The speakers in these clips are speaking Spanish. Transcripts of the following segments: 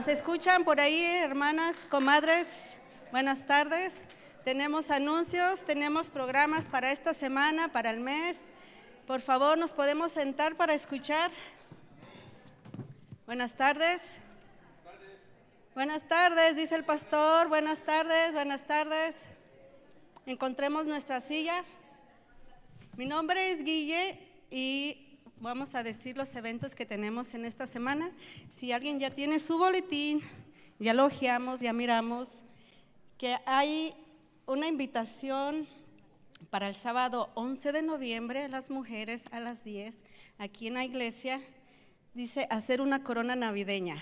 ¿Nos escuchan por ahí, hermanas, comadres? Buenas tardes. Tenemos anuncios, tenemos programas para esta semana, para el mes. Por favor, nos podemos sentar para escuchar. Buenas tardes. Buenas tardes, dice el pastor. Buenas tardes, buenas tardes. Encontremos nuestra silla. Mi nombre es Guille y vamos a decir los eventos que tenemos en esta semana. Si alguien ya tiene su boletín, ya lo ya miramos que hay una invitación para el sábado 11 de noviembre, las mujeres a las 10, aquí en la iglesia, dice hacer una corona navideña.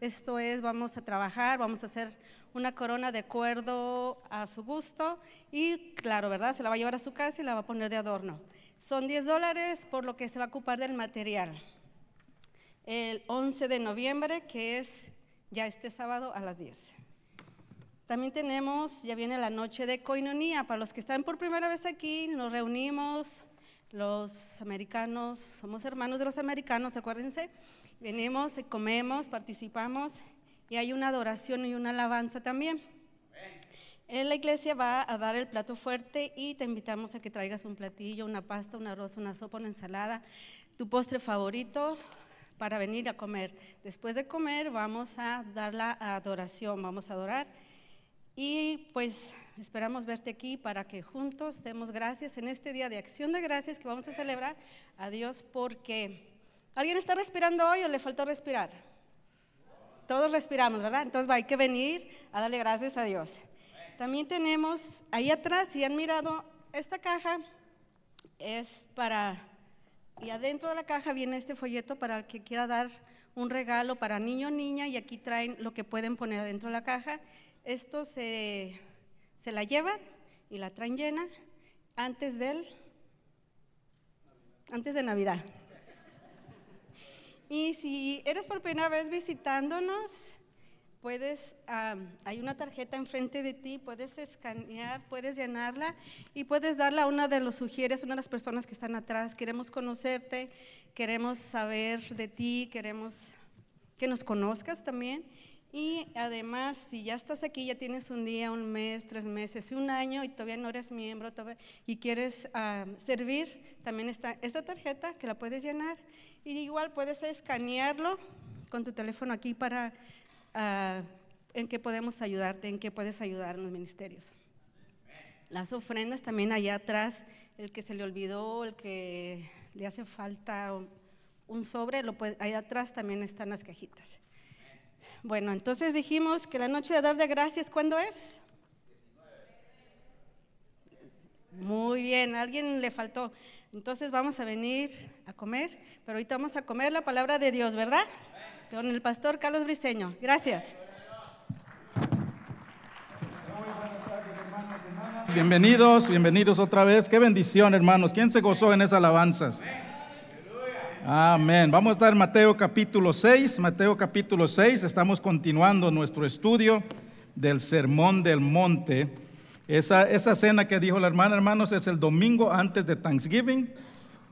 Esto es, vamos a trabajar, vamos a hacer una corona de acuerdo a su gusto y claro, ¿verdad? Se la va a llevar a su casa y la va a poner de adorno. Son 10 dólares por lo que se va a ocupar del material. El 11 de noviembre, que es ya este sábado a las 10. También tenemos, ya viene la noche de coinonía. Para los que están por primera vez aquí, nos reunimos los americanos, somos hermanos de los americanos, acuérdense. Venimos, comemos, participamos y hay una adoración y una alabanza también. En la iglesia va a dar el plato fuerte y te invitamos a que traigas un platillo, una pasta, un arroz, una sopa, una ensalada, tu postre favorito para venir a comer. Después de comer vamos a dar la adoración, vamos a adorar. Y pues esperamos verte aquí para que juntos demos gracias en este día de acción de gracias que vamos a celebrar a Dios porque ¿alguien está respirando hoy o le faltó respirar? Todos respiramos, ¿verdad? Entonces hay que venir a darle gracias a Dios también tenemos ahí atrás, si han mirado esta caja, es para, y adentro de la caja viene este folleto para el que quiera dar un regalo para niño o niña, y aquí traen lo que pueden poner adentro de la caja. Esto se, se la llevan y la traen llena antes del antes de Navidad. Y si eres por primera vez visitándonos, puedes, hay una tarjeta enfrente de ti, puedes escanear, puedes llenarla y puedes darla a una de los sugieres, una de las personas que están atrás. Queremos conocerte, queremos saber de ti, queremos que nos conozcas también. Y además, si ya estás aquí, ya tienes un día, un mes, tres meses, un año y todavía no eres miembro y quieres servir, también está esta tarjeta que la puedes llenar. Y igual puedes escanearlo con tu teléfono aquí para Ah, en qué podemos ayudarte, en qué puedes ayudar en los ministerios. Las ofrendas también allá atrás, el que se le olvidó, el que le hace falta un sobre, lo atrás también están las cajitas. Bueno, entonces dijimos que la noche de dar de gracias, ¿cuándo es? Muy bien, alguien le faltó. Entonces vamos a venir a comer, pero ahorita vamos a comer la palabra de Dios, ¿verdad? con el pastor Carlos Briseño. Gracias. Bienvenidos, bienvenidos otra vez. Qué bendición, hermanos. ¿Quién se gozó en esas alabanzas? Amén. Vamos a dar Mateo capítulo 6. Mateo capítulo 6. Estamos continuando nuestro estudio del Sermón del Monte. Esa, esa cena que dijo la hermana, hermanos, es el domingo antes de Thanksgiving.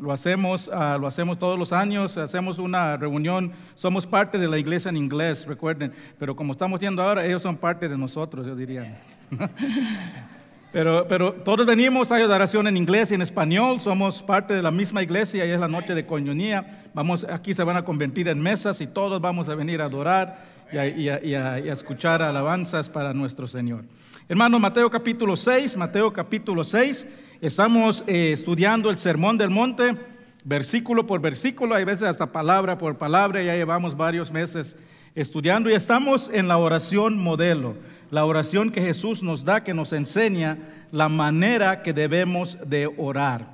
Lo hacemos, ah, lo hacemos todos los años, hacemos una reunión, somos parte de la iglesia en inglés, recuerden, pero como estamos viendo ahora, ellos son parte de nosotros, yo diría. pero, pero todos venimos a adoración en inglés y en español, somos parte de la misma iglesia y es la noche de coñonía. Vamos, aquí se van a convertir en mesas y todos vamos a venir a adorar y a, y a escuchar alabanzas para nuestro Señor. Hermano, Mateo capítulo 6, Mateo capítulo 6. Estamos eh, estudiando el Sermón del Monte, versículo por versículo, hay veces hasta palabra por palabra, ya llevamos varios meses estudiando y estamos en la oración modelo, la oración que Jesús nos da, que nos enseña la manera que debemos de orar.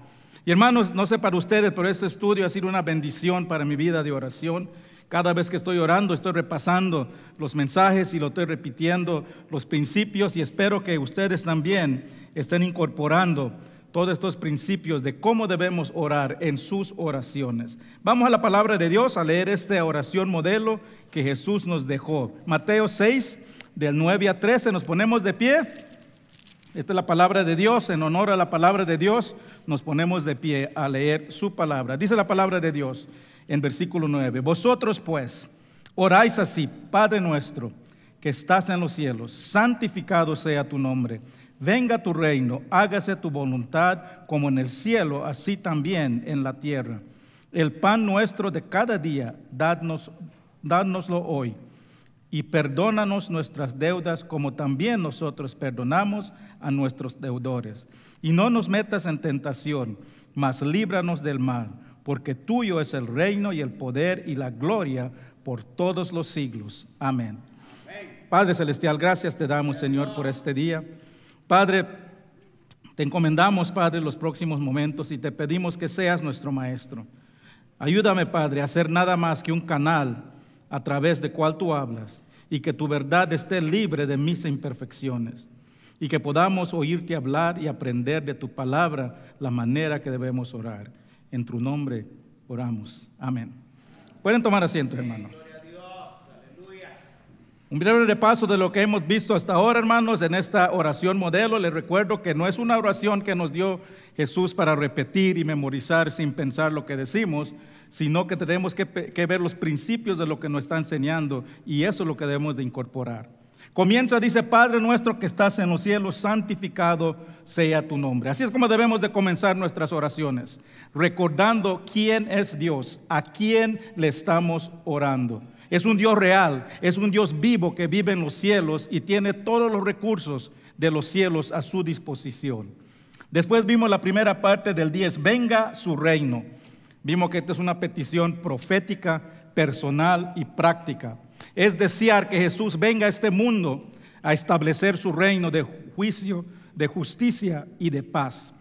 Y hermanos, no sé para ustedes, pero este estudio ha sido una bendición para mi vida de oración. Cada vez que estoy orando, estoy repasando los mensajes y lo estoy repitiendo, los principios, y espero que ustedes también estén incorporando todos estos principios de cómo debemos orar en sus oraciones. Vamos a la palabra de Dios a leer esta oración modelo que Jesús nos dejó. Mateo 6, del 9 a 13, nos ponemos de pie. Esta es la palabra de Dios, en honor a la palabra de Dios, nos ponemos de pie a leer su palabra. Dice la palabra de Dios en versículo 9, vosotros pues oráis así, Padre nuestro, que estás en los cielos, santificado sea tu nombre Venga tu reino, hágase tu voluntad como en el cielo, así también en la tierra. El pan nuestro de cada día, dánoslo hoy. Y perdónanos nuestras deudas como también nosotros perdonamos a nuestros deudores. Y no nos metas en tentación, mas líbranos del mal, porque tuyo es el reino y el poder y la gloria por todos los siglos. Amén. Padre Celestial, gracias te damos, Señor, por este día. Padre, te encomendamos, Padre, los próximos momentos y te pedimos que seas nuestro Maestro. Ayúdame, Padre, a ser nada más que un canal a través de cual tú hablas y que tu verdad esté libre de mis imperfecciones y que podamos oírte hablar y aprender de tu palabra la manera que debemos orar. En tu nombre oramos. Amén. Pueden tomar asiento, hermanos. Un breve repaso de lo que hemos visto hasta ahora, hermanos, en esta oración modelo. Les recuerdo que no es una oración que nos dio Jesús para repetir y memorizar sin pensar lo que decimos, sino que tenemos que, ver los principios de lo que nos está enseñando y eso es lo que debemos de incorporar. Comienza, dice, Padre nuestro que estás en los cielos, santificado sea tu nombre. Así es como debemos de comenzar nuestras oraciones, recordando quién es Dios, a quién le estamos orando. Es un Dios real, es un Dios vivo que vive en los cielos y tiene todos los recursos de los cielos a su disposición. Después vimos la primera parte del 10, venga su reino. Vimos que esta es una petición profética, personal y práctica. Es desear que Jesús venga a este mundo a establecer su reino de juicio, de justicia y de paz.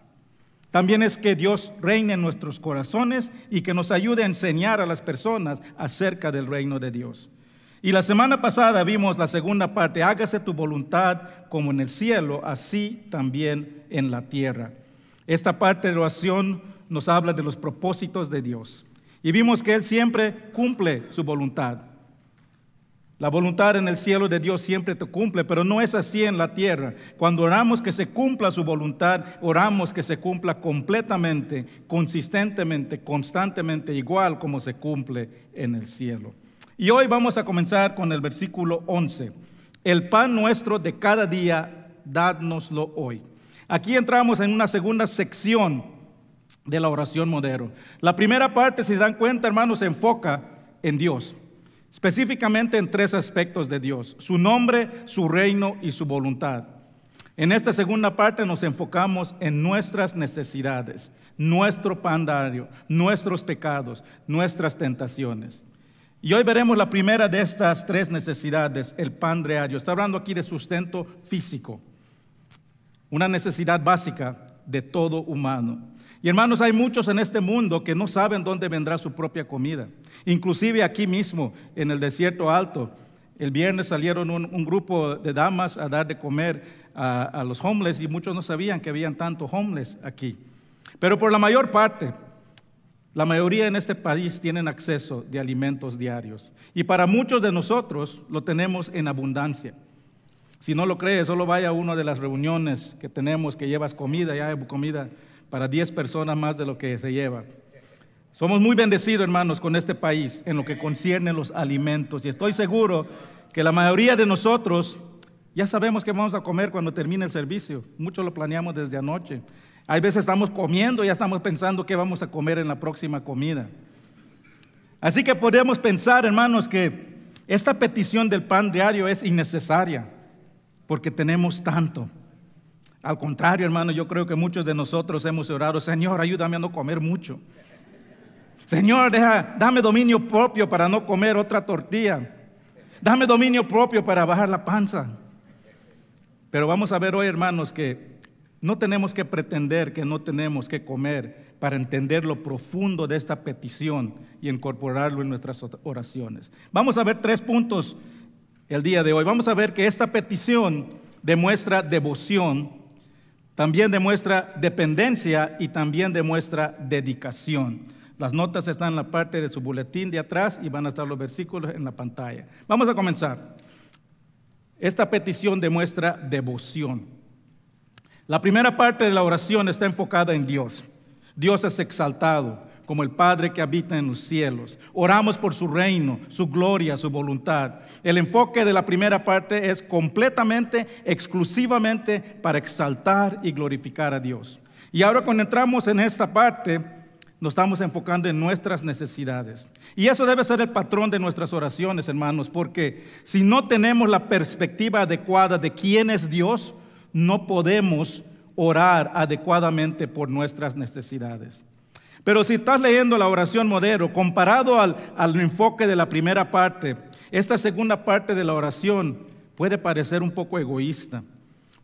También es que Dios reine en nuestros corazones y que nos ayude a enseñar a las personas acerca del reino de Dios. Y la semana pasada vimos la segunda parte, hágase tu voluntad como en el cielo, así también en la tierra. Esta parte de la oración nos habla de los propósitos de Dios. Y vimos que Él siempre cumple su voluntad. La voluntad en el cielo de Dios siempre te cumple, pero no es así en la tierra. Cuando oramos que se cumpla su voluntad, oramos que se cumpla completamente, consistentemente, constantemente, igual como se cumple en el cielo. Y hoy vamos a comenzar con el versículo 11. El pan nuestro de cada día, dádnoslo hoy. Aquí entramos en una segunda sección de la oración modelo. La primera parte, si dan cuenta, hermanos, se enfoca en Dios específicamente en tres aspectos de Dios, su nombre, su reino y su voluntad. En esta segunda parte nos enfocamos en nuestras necesidades, nuestro pan pandario, nuestros pecados, nuestras tentaciones. Y hoy veremos la primera de estas tres necesidades, el pan diario. Está hablando aquí de sustento físico, una necesidad básica de todo humano. Y hermanos, hay muchos en este mundo que no saben dónde vendrá su propia comida. Inclusive aquí mismo, en el desierto alto, el viernes salieron un, grupo de damas a dar de comer a, los homeless y muchos no sabían que habían tantos homeless aquí. Pero por la mayor parte, la mayoría en este país tienen acceso de alimentos diarios. Y para muchos de nosotros lo tenemos en abundancia. Si no lo crees, solo vaya a una de las reuniones que tenemos que llevas comida, ya hay comida para 10 personas más de lo que se lleva. Somos muy bendecidos, hermanos, con este país en lo que concierne los alimentos. Y estoy seguro que la mayoría de nosotros ya sabemos qué vamos a comer cuando termine el servicio. Muchos lo planeamos desde anoche. Hay veces estamos comiendo y ya estamos pensando qué vamos a comer en la próxima comida. Así que podemos pensar, hermanos, que esta petición del pan diario es innecesaria porque tenemos tanto. Al contrario, hermano, yo creo que muchos de nosotros hemos orado, Señor, ayúdame a no comer mucho. Señor, deja, dame dominio propio para no comer otra tortilla. Dame dominio propio para bajar la panza. Pero vamos a ver hoy, hermanos, que no tenemos que pretender que no tenemos que comer para entender lo profundo de esta petición y incorporarlo en nuestras oraciones. Vamos a ver tres puntos el día de hoy. Vamos a ver que esta petición demuestra devoción también demuestra dependencia y también demuestra dedicación. Las notas están en la parte de su boletín de atrás y van a estar los versículos en la pantalla. Vamos a comenzar. Esta petición demuestra devoción. La primera parte de la oración está enfocada en Dios. Dios es exaltado como el Padre que habita en los cielos. Oramos por su reino, su gloria, su voluntad. El enfoque de la primera parte es completamente, exclusivamente para exaltar y glorificar a Dios. Y ahora cuando entramos en esta parte, nos estamos enfocando en nuestras necesidades. Y eso debe ser el patrón de nuestras oraciones, hermanos, porque si no tenemos la perspectiva adecuada de quién es Dios, no podemos orar adecuadamente por nuestras necesidades. Pero si estás leyendo la oración modelo, comparado al, al enfoque de la primera parte, esta segunda parte de la oración puede parecer un poco egoísta,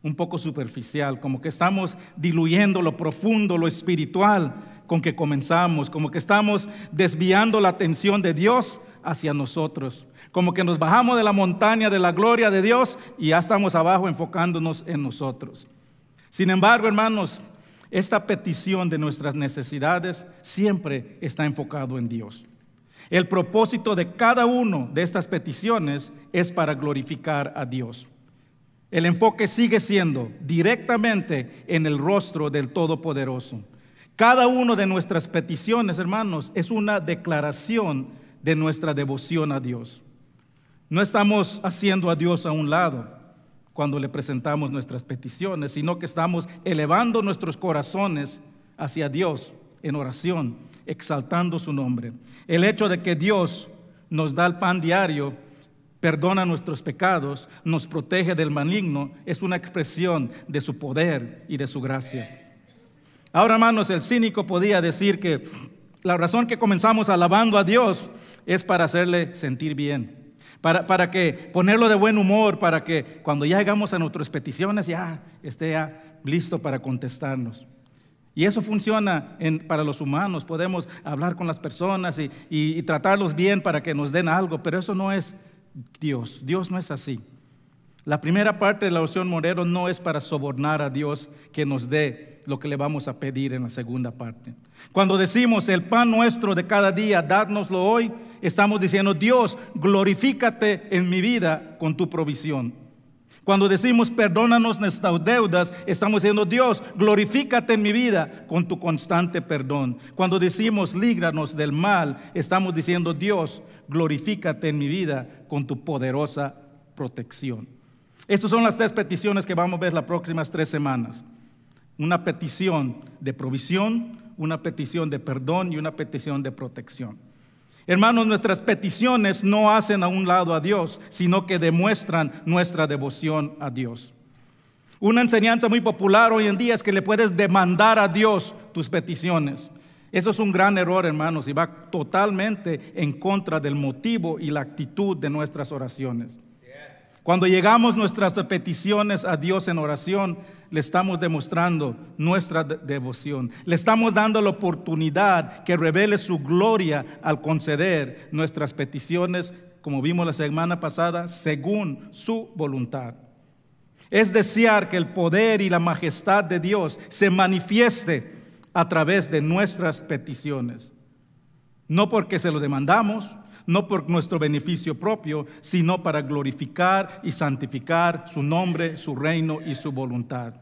un poco superficial, como que estamos diluyendo lo profundo, lo espiritual con que comenzamos, como que estamos desviando la atención de Dios hacia nosotros, como que nos bajamos de la montaña de la gloria de Dios y ya estamos abajo enfocándonos en nosotros. Sin embargo, hermanos, esta petición de nuestras necesidades siempre está enfocado en Dios. El propósito de cada una de estas peticiones es para glorificar a Dios. El enfoque sigue siendo directamente en el rostro del Todopoderoso. Cada una de nuestras peticiones, hermanos, es una declaración de nuestra devoción a Dios. No estamos haciendo a Dios a un lado cuando le presentamos nuestras peticiones, sino que estamos elevando nuestros corazones hacia Dios en oración, exaltando su nombre. El hecho de que Dios nos da el pan diario, perdona nuestros pecados, nos protege del maligno, es una expresión de su poder y de su gracia. Ahora, hermanos, el cínico podía decir que la razón que comenzamos alabando a Dios es para hacerle sentir bien. Para, que ponerlo de buen humor, para que cuando ya llegamos a nuestras peticiones ya esté listo para contestarnos. Y eso funciona para los humanos. Podemos hablar con las personas y, tratarlos bien para que nos den algo, pero eso no es Dios. Dios no es así. La primera parte de la oración Morero no es para sobornar a Dios que nos dé lo que le vamos a pedir en la segunda parte. Cuando decimos el pan nuestro de cada día, dádnoslo hoy, estamos diciendo, Dios, glorifícate en mi vida con tu provisión. Cuando decimos perdónanos nuestras deudas, estamos diciendo, Dios, glorifícate en mi vida con tu constante perdón. Cuando decimos lígranos del mal, estamos diciendo, Dios, glorifícate en mi vida con tu poderosa protección. Estas son las tres peticiones que vamos a ver las próximas tres semanas una petición de provisión, una petición de perdón y una petición de protección. Hermanos, nuestras peticiones no hacen a un lado a Dios, sino que demuestran nuestra devoción a Dios. Una enseñanza muy popular hoy en día es que le puedes demandar a Dios tus peticiones. Eso es un gran error, hermanos, y va totalmente en contra del motivo y la actitud de nuestras oraciones. Cuando llegamos nuestras peticiones a Dios en oración, le estamos demostrando nuestra devoción. Le estamos dando la oportunidad que revele su gloria al conceder nuestras peticiones, como vimos la semana pasada, según su voluntad. Es desear que el poder y la majestad de Dios se manifieste a través de nuestras peticiones. No porque se lo demandamos, no por nuestro beneficio propio, sino para glorificar y santificar su nombre, su reino y su voluntad.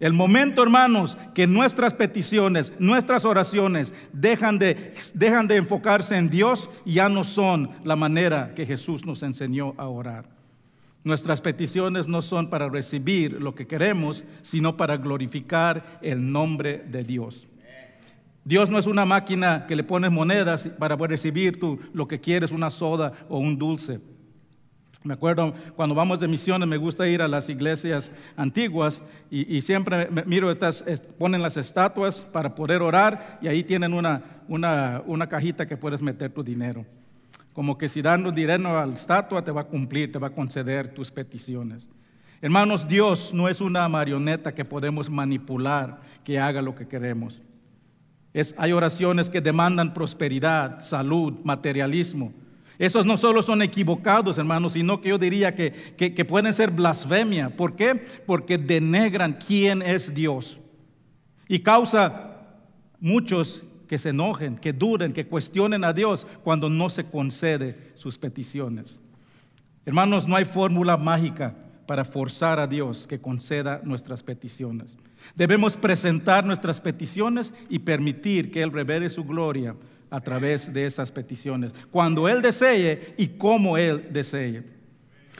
El momento, hermanos, que nuestras peticiones, nuestras oraciones dejan de, enfocarse en Dios, ya no son la manera que Jesús nos enseñó a orar. Nuestras peticiones no son para recibir lo que queremos, sino para glorificar el nombre de Dios. Dios no es una máquina que le pones monedas para recibir tú lo que quieres, una soda o un dulce. Me acuerdo cuando vamos de misiones, me gusta ir a las iglesias antiguas y, siempre miro estas, ponen las estatuas para poder orar y ahí tienen una, una cajita que puedes meter tu dinero. Como que si dan dinero a la estatua te va a cumplir, te va a conceder tus peticiones. Hermanos, Dios no es una marioneta que podemos manipular, que haga lo que queremos hay oraciones que demandan prosperidad, salud, materialismo. Esos no solo son equivocados, hermanos, sino que yo diría que, que pueden ser blasfemia. ¿Por qué? Porque denegran quién es Dios. Y causa muchos que se enojen, que duren, que cuestionen a Dios cuando no se concede sus peticiones. Hermanos, no hay fórmula mágica para forzar a Dios que conceda nuestras peticiones. Debemos presentar nuestras peticiones y permitir que Él revele su gloria a través de esas peticiones, cuando Él desee y como Él desee.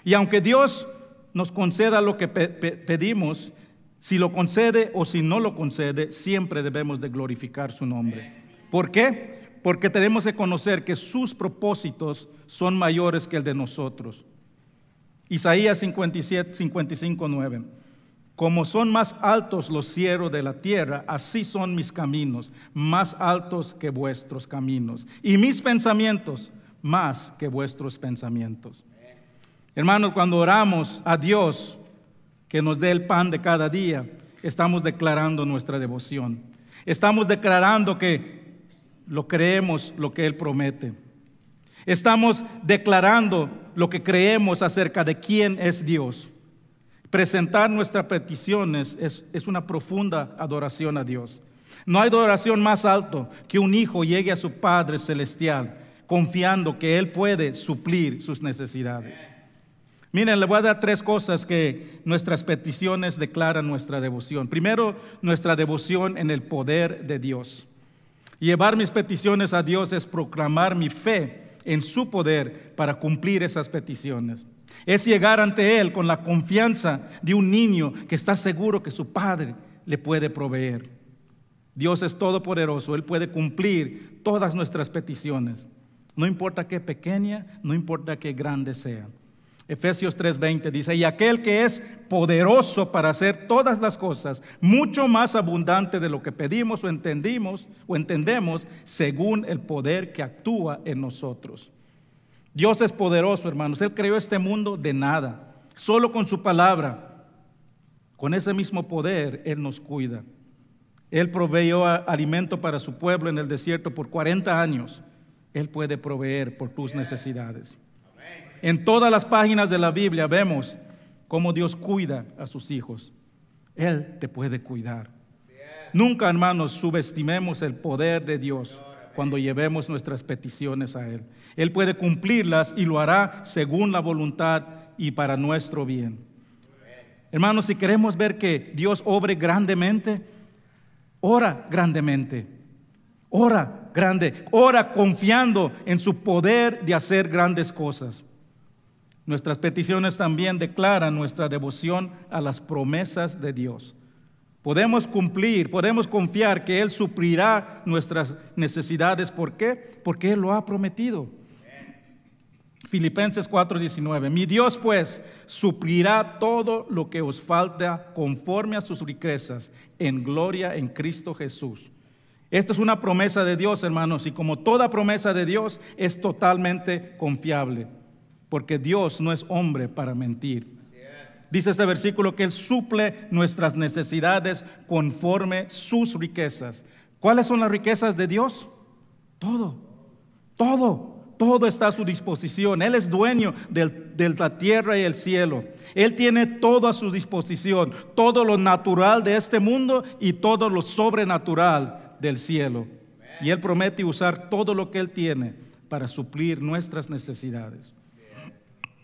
Y aunque Dios nos conceda lo que pedimos, si lo concede o si no lo concede, siempre debemos de glorificar su nombre. ¿Por qué? Porque tenemos que conocer que sus propósitos son mayores que el de nosotros. Isaías 55, 9. Como son más altos los cielos de la tierra, así son mis caminos, más altos que vuestros caminos, y mis pensamientos más que vuestros pensamientos. Hermanos, cuando oramos a Dios que nos dé el pan de cada día, estamos declarando nuestra devoción. Estamos declarando que lo creemos lo que Él promete. Estamos declarando lo que creemos acerca de quién es Dios. Presentar nuestras peticiones es, una profunda adoración a Dios. No hay adoración más alto que un hijo llegue a su Padre Celestial confiando que Él puede suplir sus necesidades. Miren, le voy a dar tres cosas que nuestras peticiones declaran nuestra devoción. Primero, nuestra devoción en el poder de Dios. Llevar mis peticiones a Dios es proclamar mi fe en su poder para cumplir esas peticiones. Es llegar ante Él con la confianza de un niño que está seguro que su padre le puede proveer. Dios es todopoderoso, Él puede cumplir todas nuestras peticiones, no importa qué pequeña, no importa qué grande sea. Efesios 3:20 dice, y aquel que es poderoso para hacer todas las cosas, mucho más abundante de lo que pedimos o entendimos o entendemos, según el poder que actúa en nosotros. Dios es poderoso, hermanos. Él creó este mundo de nada. Solo con su palabra, con ese mismo poder, Él nos cuida. Él proveyó alimento para su pueblo en el desierto por 40 años. Él puede proveer por tus necesidades. En todas las páginas de la Biblia vemos cómo Dios cuida a sus hijos. Él te puede cuidar. Nunca, hermanos, subestimemos el poder de Dios cuando llevemos nuestras peticiones a Él. Él puede cumplirlas y lo hará según la voluntad y para nuestro bien. Hermanos, si queremos ver que Dios obre grandemente, ora grandemente, ora grande, ora confiando en su poder de hacer grandes cosas. Nuestras peticiones también declaran nuestra devoción a las promesas de Dios. Podemos cumplir, podemos confiar que Él suplirá nuestras necesidades. ¿Por qué? Porque Él lo ha prometido. Filipenses 4:19. Mi Dios pues suplirá todo lo que os falta conforme a sus riquezas en gloria en Cristo Jesús. Esta es una promesa de Dios, hermanos, y como toda promesa de Dios es totalmente confiable, porque Dios no es hombre para mentir. Dice este versículo que Él suple nuestras necesidades conforme sus riquezas. ¿Cuáles son las riquezas de Dios? Todo, todo, todo está a su disposición. Él es dueño de la tierra y el cielo. Él tiene todo a su disposición, todo lo natural de este mundo y todo lo sobrenatural del cielo. Y Él promete usar todo lo que Él tiene para suplir nuestras necesidades.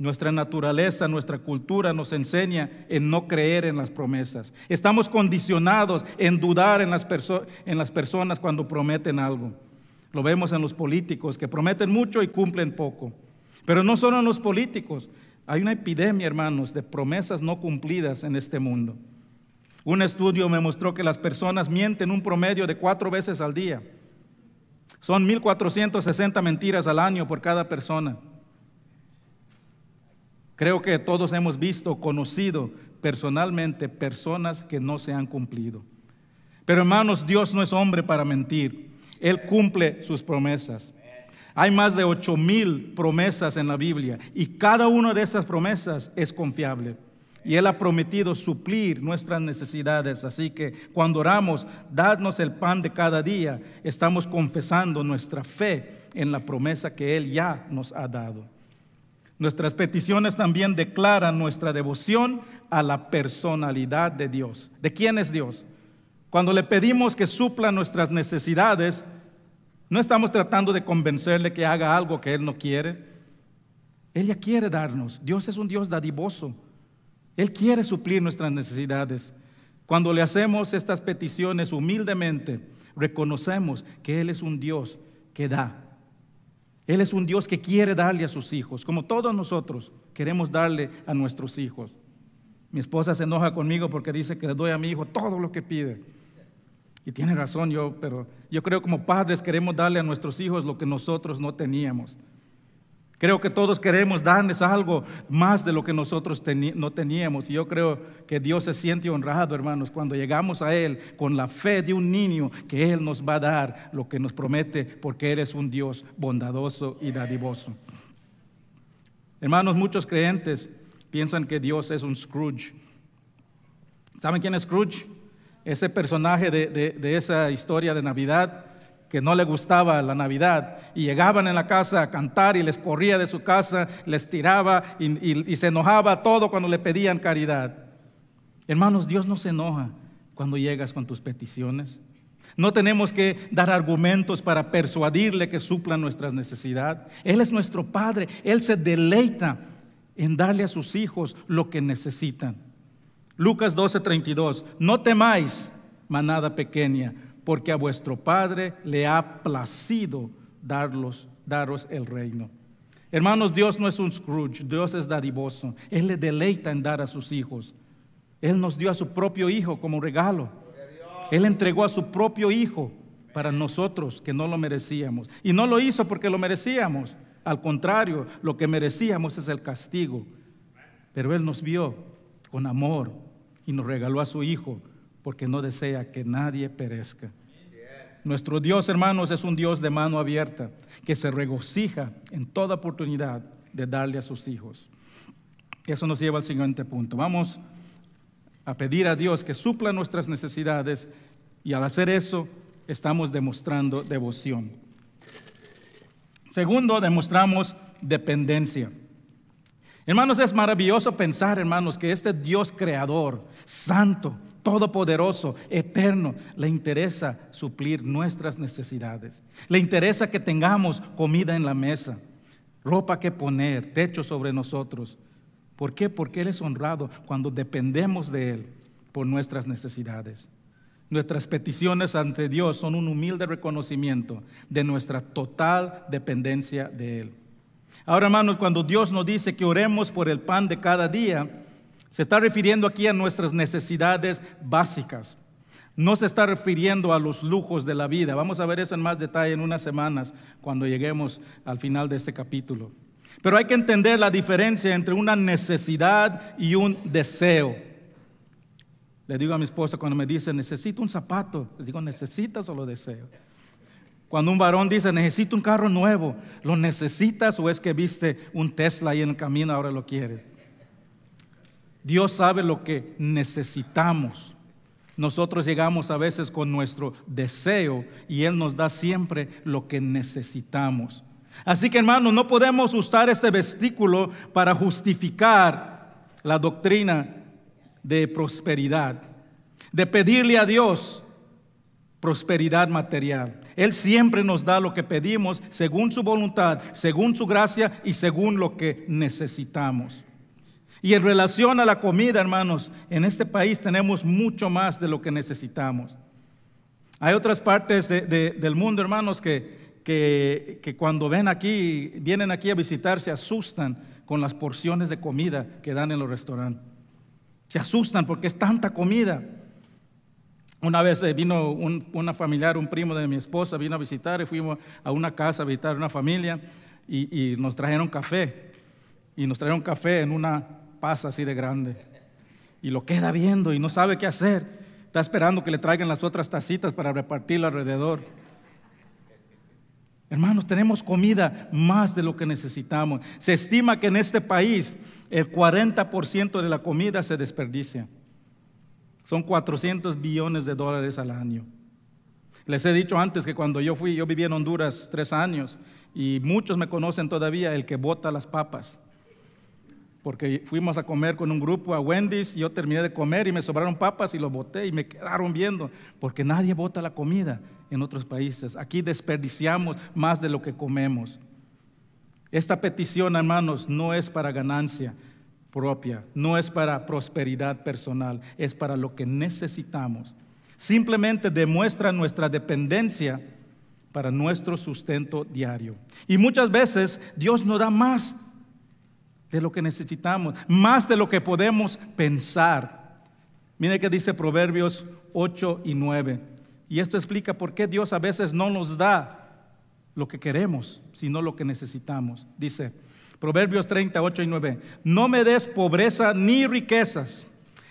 Nuestra naturaleza, nuestra cultura nos enseña en no creer en las promesas. Estamos condicionados en dudar en las, en las personas cuando prometen algo. Lo vemos en los políticos que prometen mucho y cumplen poco. Pero no solo en los políticos. Hay una epidemia, hermanos, de promesas no cumplidas en este mundo. Un estudio me mostró que las personas mienten un promedio de cuatro veces al día. Son 1.460 mentiras al año por cada persona. Creo que todos hemos visto, conocido personalmente personas que no se han cumplido. Pero hermanos, Dios no es hombre para mentir. Él cumple sus promesas. Hay más de ocho mil promesas en la Biblia y cada una de esas promesas es confiable. Y Él ha prometido suplir nuestras necesidades. Así que cuando oramos, dadnos el pan de cada día, estamos confesando nuestra fe en la promesa que Él ya nos ha dado. Nuestras peticiones también declaran nuestra devoción a la personalidad de Dios. ¿De quién es Dios? Cuando le pedimos que supla nuestras necesidades, no estamos tratando de convencerle que haga algo que Él no quiere. Él ya quiere darnos. Dios es un Dios dadivoso. Él quiere suplir nuestras necesidades. Cuando le hacemos estas peticiones humildemente, reconocemos que Él es un Dios que da él es un Dios que quiere darle a sus hijos, como todos nosotros queremos darle a nuestros hijos. Mi esposa se enoja conmigo porque dice que le doy a mi hijo todo lo que pide. Y tiene razón yo, pero yo creo como padres queremos darle a nuestros hijos lo que nosotros no teníamos. Creo que todos queremos darles algo más de lo que nosotros no teníamos. Y yo creo que Dios se siente honrado, hermanos, cuando llegamos a Él con la fe de un niño, que Él nos va a dar lo que nos promete, porque Él es un Dios bondadoso y dadivoso. Hermanos, muchos creyentes piensan que Dios es un Scrooge. ¿Saben quién es Scrooge? Ese personaje de, de esa historia de Navidad que no le gustaba la Navidad y llegaban en la casa a cantar y les corría de su casa, les tiraba y, se enojaba todo cuando le pedían caridad. Hermanos, Dios no se enoja cuando llegas con tus peticiones. No tenemos que dar argumentos para persuadirle que supla nuestras necesidades. Él es nuestro Padre. Él se deleita en darle a sus hijos lo que necesitan. Lucas 12:32. No temáis, manada pequeña, porque a vuestro Padre le ha placido darlos, daros el reino. Hermanos, Dios no es un Scrooge, Dios es dadivoso. Él le deleita en dar a sus hijos. Él nos dio a su propio hijo como regalo. Él entregó a su propio hijo para nosotros que no lo merecíamos. Y no lo hizo porque lo merecíamos. Al contrario, lo que merecíamos es el castigo. Pero Él nos vio con amor y nos regaló a su hijo porque no desea que nadie perezca. Nuestro Dios, hermanos, es un Dios de mano abierta, que se regocija en toda oportunidad de darle a sus hijos. Eso nos lleva al siguiente punto. Vamos a pedir a Dios que supla nuestras necesidades y al hacer eso estamos demostrando devoción. Segundo, demostramos dependencia. Hermanos, es maravilloso pensar, hermanos, que este Dios creador, santo, todopoderoso, eterno, le interesa suplir nuestras necesidades. Le interesa que tengamos comida en la mesa, ropa que poner, techo sobre nosotros. ¿Por qué? Porque Él es honrado cuando dependemos de Él por nuestras necesidades. Nuestras peticiones ante Dios son un humilde reconocimiento de nuestra total dependencia de Él. Ahora, hermanos, cuando Dios nos dice que oremos por el pan de cada día, se está refiriendo aquí a nuestras necesidades básicas. No se está refiriendo a los lujos de la vida. Vamos a ver eso en más detalle en unas semanas cuando lleguemos al final de este capítulo. Pero hay que entender la diferencia entre una necesidad y un deseo. Le digo a mi esposa cuando me dice, necesito un zapato, le digo, ¿necesitas o lo deseo? Cuando un varón dice, necesito un carro nuevo, ¿lo necesitas o es que viste un Tesla ahí en el camino, ahora lo quieres? Dios sabe lo que necesitamos. Nosotros llegamos a veces con nuestro deseo y Él nos da siempre lo que necesitamos. Así que hermanos, no podemos usar este vestículo para justificar la doctrina de prosperidad, de pedirle a Dios prosperidad material. Él siempre nos da lo que pedimos según su voluntad, según su gracia y según lo que necesitamos. Y en relación a la comida, hermanos, en este país tenemos mucho más de lo que necesitamos. Hay otras partes del mundo, hermanos, que, que, cuando ven aquí, vienen aquí a visitar, se asustan con las porciones de comida que dan en los restaurantes. Se asustan porque es tanta comida. Una vez eh, vino una familiar, un primo de mi esposa, vino a visitar y fuimos a una casa a visitar una familia y nos trajeron café. Y nos trajeron café en una pasa así de grande. Y lo queda viendo y no sabe qué hacer. Está esperando que le traigan las otras tacitas para repartirlo alrededor. Hermanos, tenemos comida más de lo que necesitamos. Se estima que en este país el 40% de la comida se desperdicia. Son 400 billones de dólares al año. Les he dicho antes que cuando yo fui, yo viví en Honduras tres años y muchos me conocen todavía el que bota las papas porque fuimos a comer con un grupo a Wendy's y yo terminé de comer y me sobraron papas y los boté y me quedaron viendo, porque nadie bota la comida en otros países. Aquí desperdiciamos más de lo que comemos. Esta petición, hermanos, no es para ganancia propia, no es para prosperidad personal, es para lo que necesitamos. Simplemente demuestra nuestra dependencia para nuestro sustento diario. Y muchas veces Dios no da más de lo que necesitamos, más de lo que podemos pensar. Mire que dice Proverbios 8 y 9. Y esto explica por qué Dios a veces no nos da lo que queremos, sino lo que necesitamos. Dice Proverbios 38 y 9, no me des pobreza ni riquezas,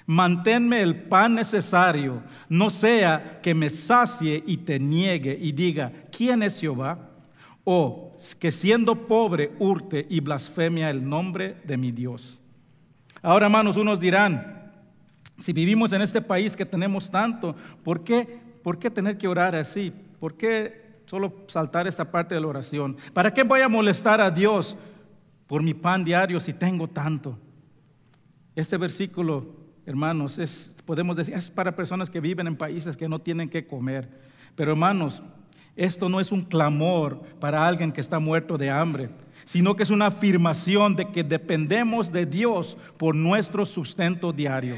manténme el pan necesario, no sea que me sacie y te niegue y diga, ¿quién es Jehová? o que siendo pobre hurte y blasfemia el nombre de mi Dios. Ahora, hermanos, unos dirán, si vivimos en este país que tenemos tanto, ¿por qué, por tener que orar así? ¿Por qué solo saltar esta parte de la oración? ¿Para qué voy a molestar a Dios por mi pan diario si tengo tanto? Este versículo, hermanos, es, podemos decir, es para personas que viven en países que no tienen que comer. Pero hermanos, esto no es un clamor para alguien que está muerto de hambre, sino que es una afirmación de que dependemos de Dios por nuestro sustento diario.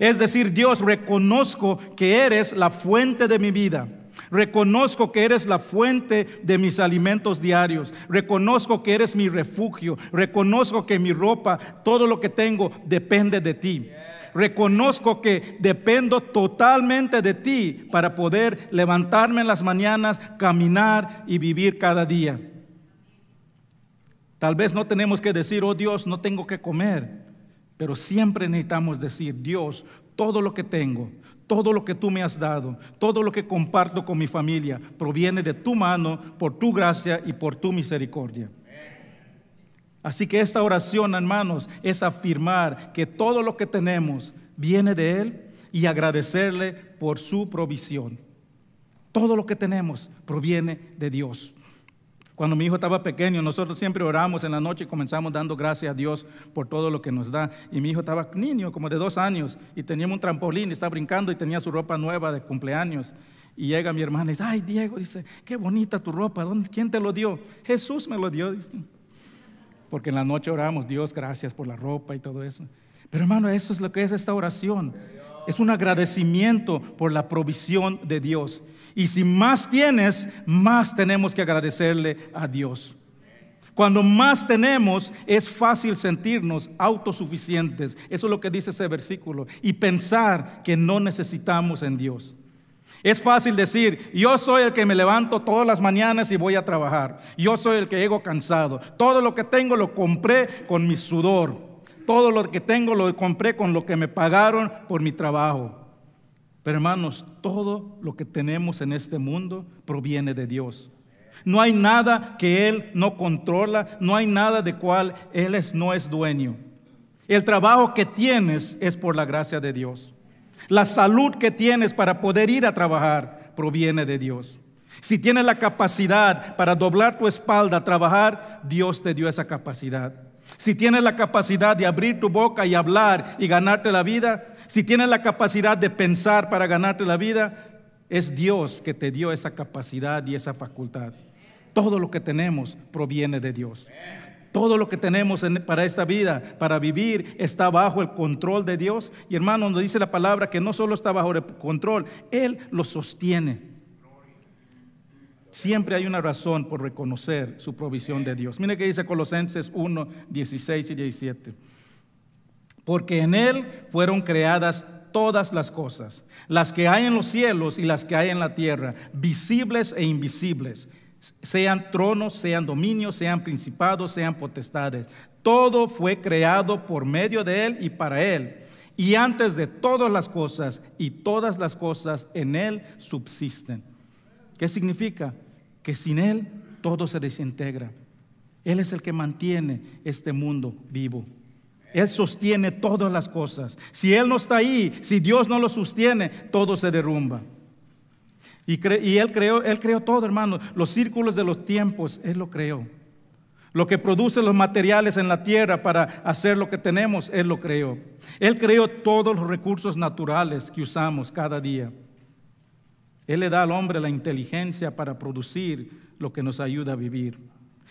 Es decir, Dios, reconozco que eres la fuente de mi vida. Reconozco que eres la fuente de mis alimentos diarios. Reconozco que eres mi refugio. Reconozco que mi ropa, todo lo que tengo, depende de ti. Reconozco que dependo totalmente de ti para poder levantarme en las mañanas, caminar y vivir cada día. Tal vez no tenemos que decir, oh Dios, no tengo que comer, pero siempre necesitamos decir, Dios, todo lo que tengo, todo lo que tú me has dado, todo lo que comparto con mi familia, proviene de tu mano, por tu gracia y por tu misericordia. Así que esta oración, hermanos, es afirmar que todo lo que tenemos viene de Él y agradecerle por su provisión. Todo lo que tenemos proviene de Dios. Cuando mi hijo estaba pequeño, nosotros siempre oramos en la noche y comenzamos dando gracias a Dios por todo lo que nos da. Y mi hijo estaba niño, como de dos años, y tenía un trampolín, y estaba brincando y tenía su ropa nueva de cumpleaños. Y llega mi hermana y dice, ay Diego, dice, qué bonita tu ropa, ¿quién te lo dio? Jesús me lo dio, dice porque en la noche oramos, Dios, gracias por la ropa y todo eso. Pero hermano, eso es lo que es esta oración. Es un agradecimiento por la provisión de Dios. Y si más tienes, más tenemos que agradecerle a Dios. Cuando más tenemos, es fácil sentirnos autosuficientes. Eso es lo que dice ese versículo. Y pensar que no necesitamos en Dios. Es fácil decir, yo soy el que me levanto todas las mañanas y voy a trabajar. Yo soy el que llego cansado. Todo lo que tengo lo compré con mi sudor. Todo lo que tengo lo compré con lo que me pagaron por mi trabajo. Pero hermanos, todo lo que tenemos en este mundo proviene de Dios. No hay nada que Él no controla, no hay nada de cual Él no es dueño. El trabajo que tienes es por la gracia de Dios. La salud que tienes para poder ir a trabajar proviene de Dios. Si tienes la capacidad para doblar tu espalda, a trabajar, Dios te dio esa capacidad. Si tienes la capacidad de abrir tu boca y hablar y ganarte la vida, si tienes la capacidad de pensar para ganarte la vida, es Dios que te dio esa capacidad y esa facultad. Todo lo que tenemos proviene de Dios. Todo lo que tenemos para esta vida, para vivir, está bajo el control de Dios. Y hermano, nos dice la palabra que no solo está bajo el control, Él lo sostiene. Siempre hay una razón por reconocer su provisión de Dios. Mire que dice Colosenses 1, 16 y 17. Porque en Él fueron creadas todas las cosas, las que hay en los cielos y las que hay en la tierra, visibles e invisibles sean tronos, sean dominios, sean principados, sean potestades. Todo fue creado por medio de Él y para Él. Y antes de todas las cosas y todas las cosas en Él subsisten. ¿Qué significa? Que sin Él todo se desintegra. Él es el que mantiene este mundo vivo. Él sostiene todas las cosas. Si Él no está ahí, si Dios no lo sostiene, todo se derrumba. Y, él, creó, él creó todo, hermano. Los círculos de los tiempos, Él lo creó. Lo que produce los materiales en la tierra para hacer lo que tenemos, Él lo creó. Él creó todos los recursos naturales que usamos cada día. Él le da al hombre la inteligencia para producir lo que nos ayuda a vivir.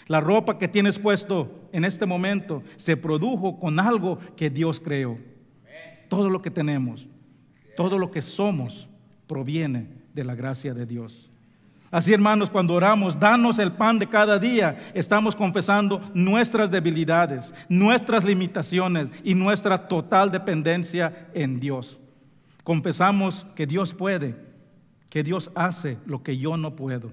La ropa que tienes puesto en este momento se produjo con algo que Dios creó. Todo lo que tenemos, todo lo que somos proviene de la gracia de Dios. Así hermanos, cuando oramos, danos el pan de cada día, estamos confesando nuestras debilidades, nuestras limitaciones y nuestra total dependencia en Dios. Confesamos que Dios puede, que Dios hace lo que yo no puedo.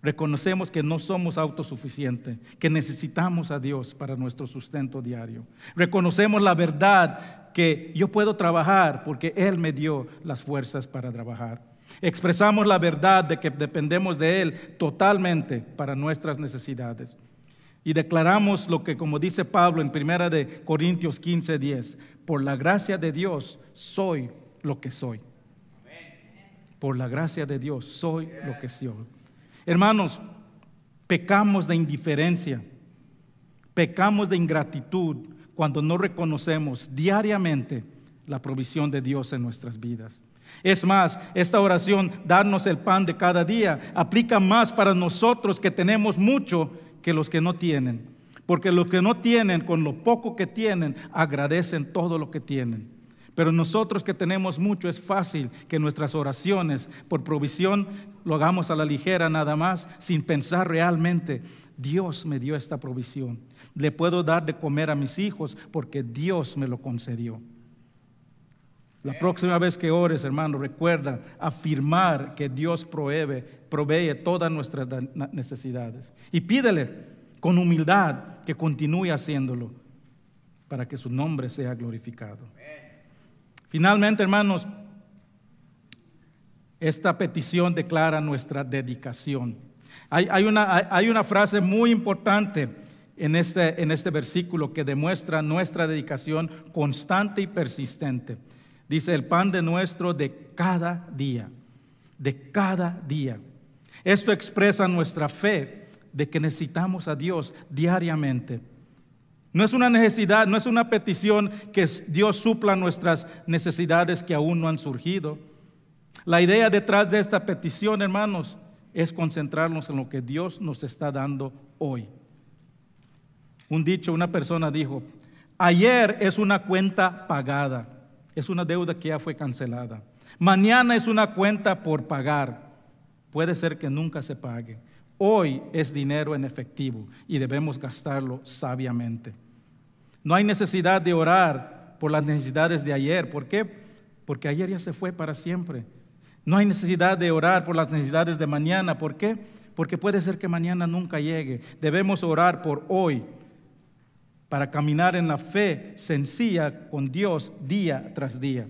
Reconocemos que no somos autosuficientes, que necesitamos a Dios para nuestro sustento diario. Reconocemos la verdad que yo puedo trabajar porque Él me dio las fuerzas para trabajar. Expresamos la verdad de que dependemos de Él totalmente para nuestras necesidades. Y declaramos lo que, como dice Pablo en 1 de Corintios 15, 10, por la gracia de Dios soy lo que soy. Por la gracia de Dios soy lo que soy. Hermanos, pecamos de indiferencia, pecamos de ingratitud cuando no reconocemos diariamente la provisión de Dios en nuestras vidas. Es más, esta oración, darnos el pan de cada día, aplica más para nosotros que tenemos mucho que los que no tienen. Porque los que no tienen, con lo poco que tienen, agradecen todo lo que tienen. Pero nosotros que tenemos mucho, es fácil que nuestras oraciones por provisión lo hagamos a la ligera nada más, sin pensar realmente, Dios me dio esta provisión. Le puedo dar de comer a mis hijos porque Dios me lo concedió. La próxima vez que ores, hermano, recuerda afirmar que Dios provee, provee todas nuestras necesidades. Y pídele con humildad que continúe haciéndolo para que su nombre sea glorificado. Finalmente, hermanos, esta petición declara nuestra dedicación. Hay, una, frase muy importante este, en este versículo que demuestra nuestra dedicación constante y persistente. Dice el pan de nuestro de cada día, de cada día. Esto expresa nuestra fe de que necesitamos a Dios diariamente. No es una necesidad, no es una petición que Dios supla nuestras necesidades que aún no han surgido. La idea detrás de esta petición, hermanos, es concentrarnos en lo que Dios nos está dando hoy. Un dicho, una persona dijo, ayer es una cuenta pagada es una deuda que ya fue cancelada. Mañana es una cuenta por pagar. Puede ser que nunca se pague. Hoy es dinero en efectivo y debemos gastarlo sabiamente. No hay necesidad de orar por las necesidades de ayer. ¿Por qué? Porque ayer ya se fue para siempre. No hay necesidad de orar por las necesidades de mañana. ¿Por qué? Porque puede ser que mañana nunca llegue. Debemos orar por hoy para caminar en la fe sencilla con Dios día tras día.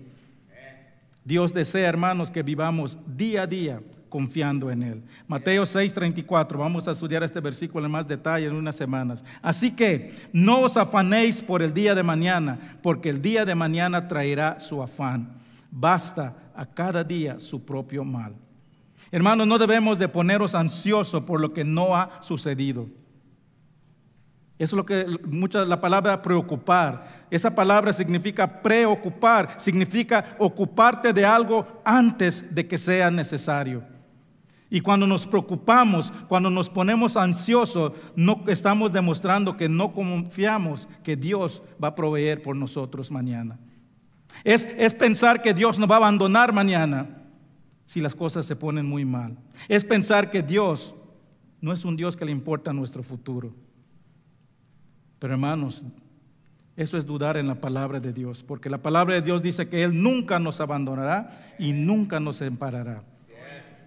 Dios desea, hermanos, que vivamos día a día confiando en Él. Mateo 6:34, vamos a estudiar este versículo en más detalle en unas semanas. Así que no os afanéis por el día de mañana, porque el día de mañana traerá su afán. Basta a cada día su propio mal. Hermanos, no debemos de poneros ansiosos por lo que no ha sucedido es lo que mucha la palabra preocupar. Esa palabra significa preocupar, significa ocuparte de algo antes de que sea necesario. Y cuando nos preocupamos, cuando nos ponemos ansiosos, no estamos demostrando que no confiamos que Dios va a proveer por nosotros mañana. Es, es pensar que Dios nos va a abandonar mañana si las cosas se ponen muy mal. Es pensar que Dios no es un Dios que le importa nuestro futuro. Pero hermanos, eso es dudar en la palabra de Dios, porque la palabra de Dios dice que Él nunca nos abandonará y nunca nos emparará.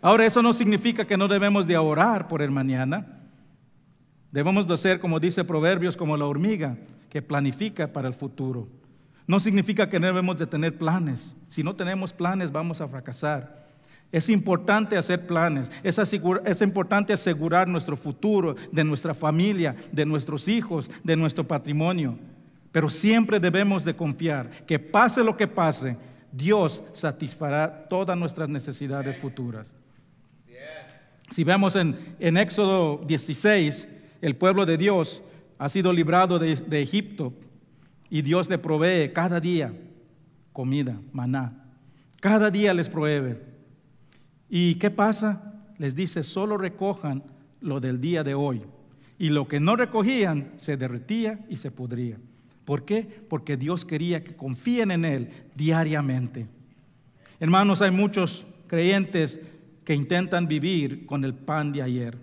Ahora, eso no significa que no debemos de orar por el mañana. Debemos de hacer, como dice Proverbios, como la hormiga que planifica para el futuro. No significa que no debemos de tener planes. Si no tenemos planes, vamos a fracasar. Es importante hacer planes, es, importante asegurar nuestro futuro, de nuestra familia, de nuestros hijos, de nuestro patrimonio. Pero siempre debemos de confiar que pase lo que pase, Dios satisfará todas nuestras necesidades futuras. Si vemos en, Éxodo 16, el pueblo de Dios ha sido librado de, de Egipto y Dios le provee cada día comida, maná. Cada día les provee. ¿Y qué pasa? Les dice, solo recojan lo del día de hoy. Y lo que no recogían se derretía y se pudría. ¿Por qué? Porque Dios quería que confíen en Él diariamente. Hermanos, hay muchos creyentes que intentan vivir con el pan de ayer.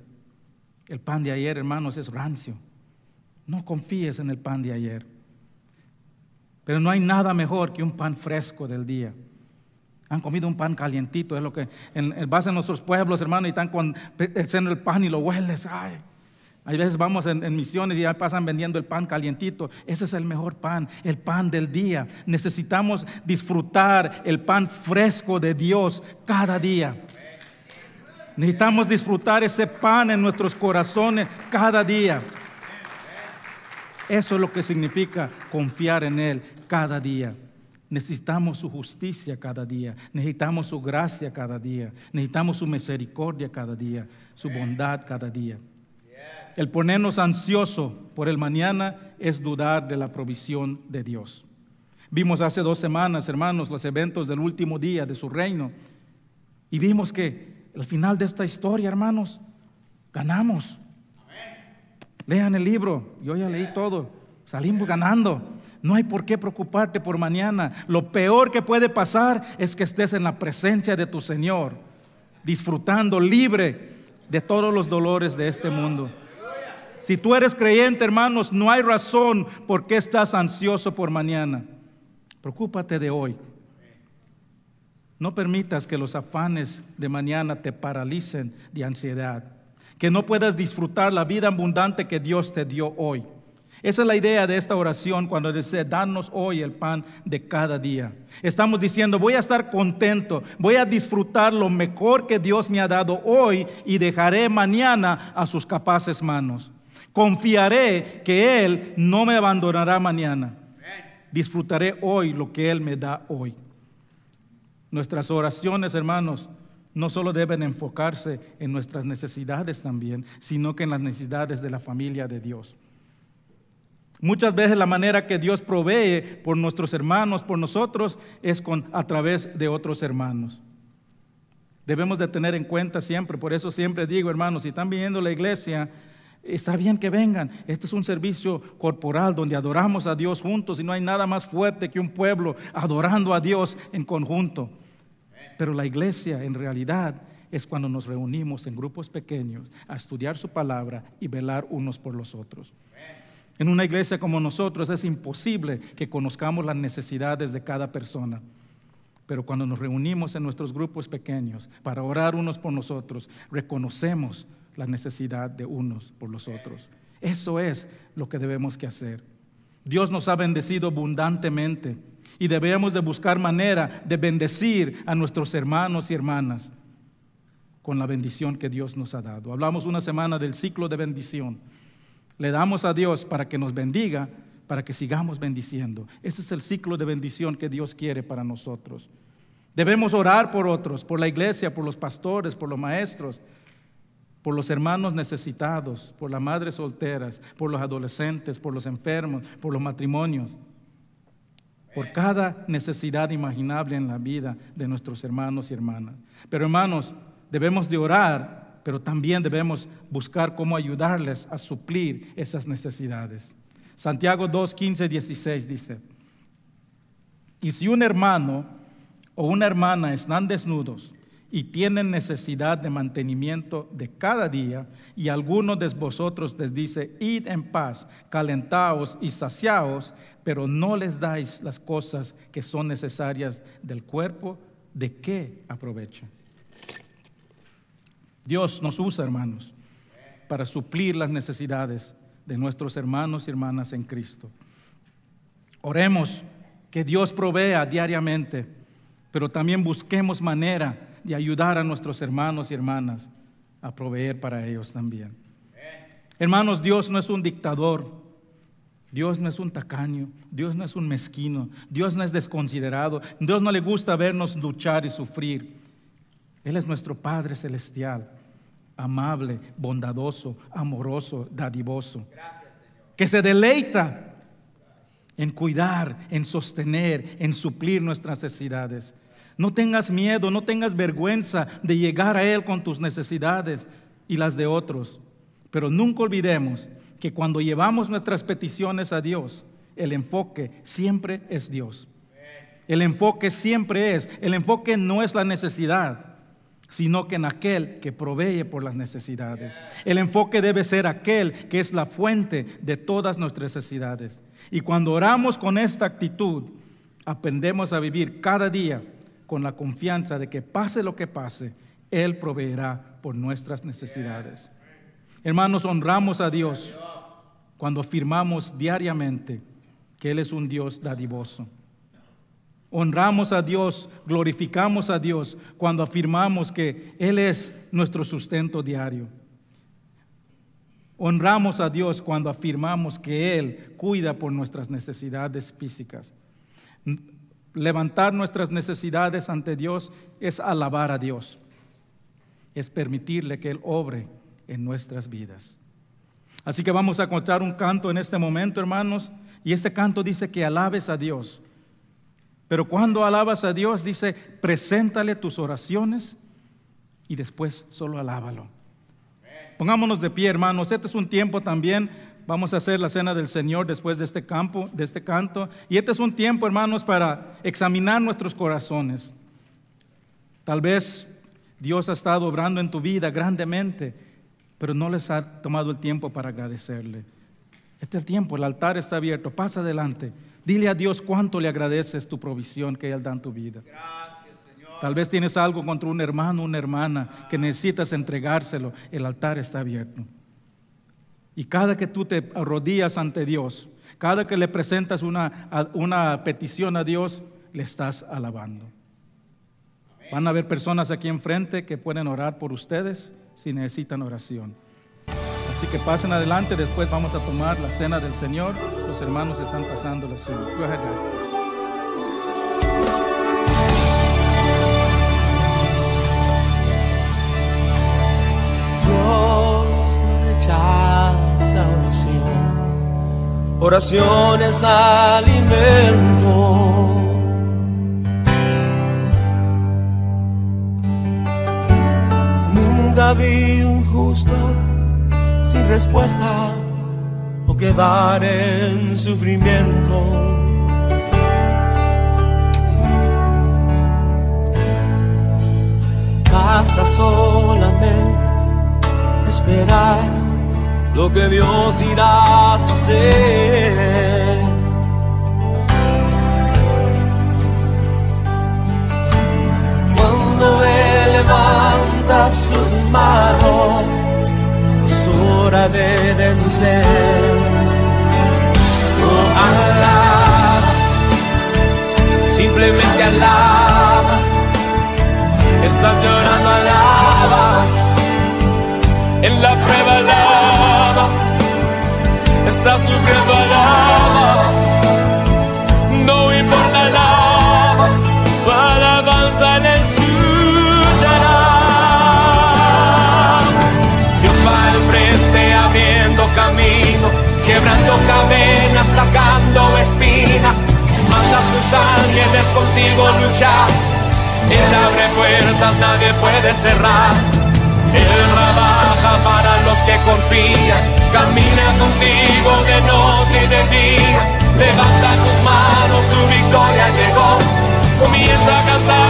El pan de ayer, hermanos, es rancio. No confíes en el pan de ayer. Pero no hay nada mejor que un pan fresco del día. Han comido un pan calientito, es lo que en, vas en nuestros pueblos, hermanos y están con el, el pan y lo hueles. Ay. Hay veces vamos en, misiones y ya pasan vendiendo el pan calientito. Ese es el mejor pan, el pan del día. Necesitamos disfrutar el pan fresco de Dios cada día. Necesitamos disfrutar ese pan en nuestros corazones cada día. Eso es lo que significa confiar en Él cada día. Necesitamos su justicia cada día, necesitamos su gracia cada día, necesitamos su misericordia cada día, su bondad cada día. El ponernos ansioso por el mañana es dudar de la provisión de Dios. Vimos hace dos semanas, hermanos, los eventos del último día de su reino y vimos que al final de esta historia, hermanos, ganamos. Lean el libro, yo ya leí todo, salimos ganando. No hay por qué preocuparte por mañana. Lo peor que puede pasar es que estés en la presencia de tu Señor, disfrutando libre de todos los dolores de este mundo. Si tú eres creyente, hermanos, no hay razón por qué estás ansioso por mañana. Preocúpate de hoy. No permitas que los afanes de mañana te paralicen de ansiedad. Que no puedas disfrutar la vida abundante que Dios te dio hoy. Esa es la idea de esta oración cuando dice, danos hoy el pan de cada día. Estamos diciendo, voy a estar contento, voy a disfrutar lo mejor que Dios me ha dado hoy y dejaré mañana a sus capaces manos. Confiaré que Él no me abandonará mañana. Disfrutaré hoy lo que Él me da hoy. Nuestras oraciones, hermanos, no solo deben enfocarse en nuestras necesidades también, sino que en las necesidades de la familia de Dios. Muchas veces la manera que Dios provee por nuestros hermanos, por nosotros, es con, a través de otros hermanos. Debemos de tener en cuenta siempre, por eso siempre digo, hermanos, si están viniendo a la iglesia, está bien que vengan. Este es un servicio corporal donde adoramos a Dios juntos y no hay nada más fuerte que un pueblo adorando a Dios en conjunto. Pero la iglesia en realidad es cuando nos reunimos en grupos pequeños a estudiar su palabra y velar unos por los otros. En una iglesia como nosotros es imposible que conozcamos las necesidades de cada persona. Pero cuando nos reunimos en nuestros grupos pequeños para orar unos por nosotros, reconocemos la necesidad de unos por los otros. Eso es lo que debemos que hacer. Dios nos ha bendecido abundantemente y debemos de buscar manera de bendecir a nuestros hermanos y hermanas con la bendición que Dios nos ha dado. Hablamos una semana del ciclo de bendición. Le damos a Dios para que nos bendiga, para que sigamos bendiciendo. Ese es el ciclo de bendición que Dios quiere para nosotros. Debemos orar por otros, por la iglesia, por los pastores, por los maestros, por los hermanos necesitados, por las madres solteras, por los adolescentes, por los enfermos, por los matrimonios, por cada necesidad imaginable en la vida de nuestros hermanos y hermanas. Pero hermanos, debemos de orar pero también debemos buscar cómo ayudarles a suplir esas necesidades. Santiago 2, 15, 16 dice, y si un hermano o una hermana están desnudos y tienen necesidad de mantenimiento de cada día, y alguno de vosotros les dice, id en paz, calentaos y saciaos, pero no les dais las cosas que son necesarias del cuerpo, ¿de qué aprovecha? Dios nos usa, hermanos, para suplir las necesidades de nuestros hermanos y hermanas en Cristo. Oremos que Dios provea diariamente, pero también busquemos manera de ayudar a nuestros hermanos y hermanas a proveer para ellos también. Hermanos, Dios no es un dictador, Dios no es un tacaño, Dios no es un mezquino, Dios no es desconsiderado, Dios no le gusta vernos luchar y sufrir. Él es nuestro Padre Celestial, amable, bondadoso, amoroso, dadivoso, que se deleita en cuidar, en sostener, en suplir nuestras necesidades. No tengas miedo, no tengas vergüenza de llegar a Él con tus necesidades y las de otros. Pero nunca olvidemos que cuando llevamos nuestras peticiones a Dios, el enfoque siempre es Dios. El enfoque siempre es, el enfoque no es la necesidad sino que en aquel que provee por las necesidades. El enfoque debe ser aquel que es la fuente de todas nuestras necesidades. Y cuando oramos con esta actitud, aprendemos a vivir cada día con la confianza de que pase lo que pase, Él proveerá por nuestras necesidades. Hermanos, honramos a Dios cuando afirmamos diariamente que Él es un Dios dadivoso. Honramos a Dios, glorificamos a Dios cuando afirmamos que Él es nuestro sustento diario. Honramos a Dios cuando afirmamos que Él cuida por nuestras necesidades físicas. Levantar nuestras necesidades ante Dios es alabar a Dios, es permitirle que Él obre en nuestras vidas. Así que vamos a contar un canto en este momento, hermanos, y ese canto dice que alabes a Dios. Pero cuando alabas a Dios, dice, preséntale tus oraciones y después solo alábalo. Pongámonos de pie, hermanos. Este es un tiempo también. Vamos a hacer la cena del Señor después de este campo, de este canto. Y este es un tiempo, hermanos, para examinar nuestros corazones. Tal vez Dios ha estado obrando en tu vida grandemente, pero no les ha tomado el tiempo para agradecerle. Este es el tiempo, el altar está abierto. Pasa adelante. Dile a Dios cuánto le agradeces tu provisión que Él da en tu vida. Tal vez tienes algo contra un hermano, una hermana, que necesitas entregárselo. El altar está abierto. Y cada que tú te arrodillas ante Dios, cada que le presentas una, petición a Dios, le estás alabando. Van a haber personas aquí enfrente que pueden orar por ustedes si necesitan oración. Así que pasen adelante, después vamos a tomar la cena del Señor. Los hermanos están pasando la Dios oración es alimento. Nunca vi un justo sin respuesta quedar en sufrimiento. Basta solamente esperar lo que Dios irá a hacer. Cuando Él levanta sus manos, es hora de vencer alaba, simplemente alaba. Estás llorando, alaba. En la prueba, alaba. Estás sufriendo, alaba. No importa, alaba. alabanza en el Dios va al frente abriendo camino, quebrando cabeza sacando espinas, manda a sus ángeles contigo luchar. Él abre puertas, nadie puede cerrar. Él trabaja para los que confían, camina contigo de noche y de día. Levanta tus manos, tu victoria llegó, comienza a cantar.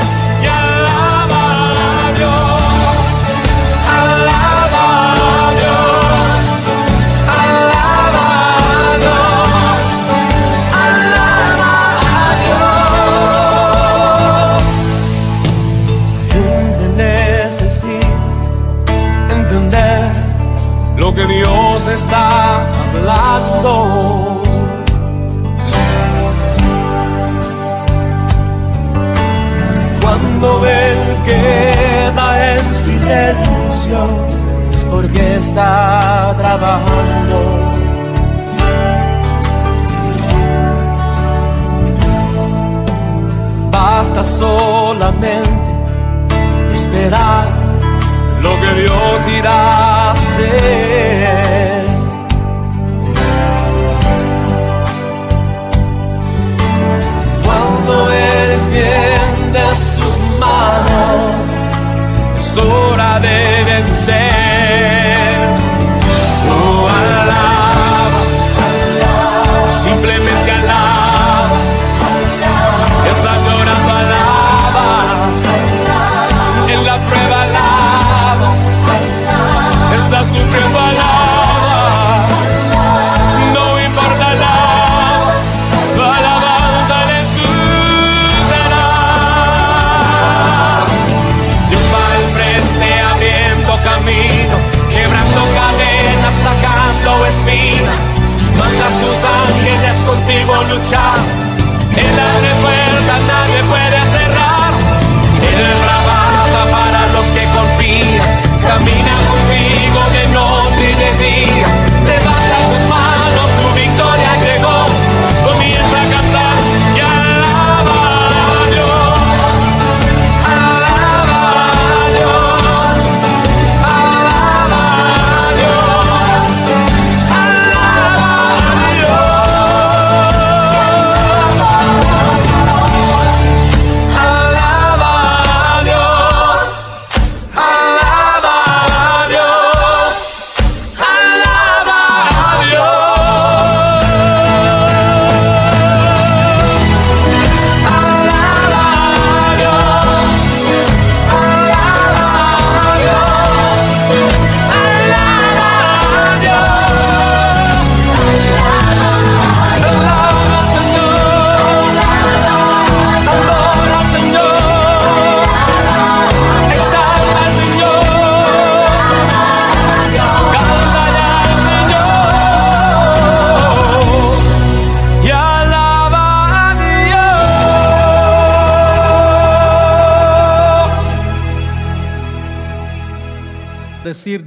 está trabajando. Basta solamente esperar lo que Dios irá a hacer. Cuando Él extiende sus manos, es hora de vencer. tchau.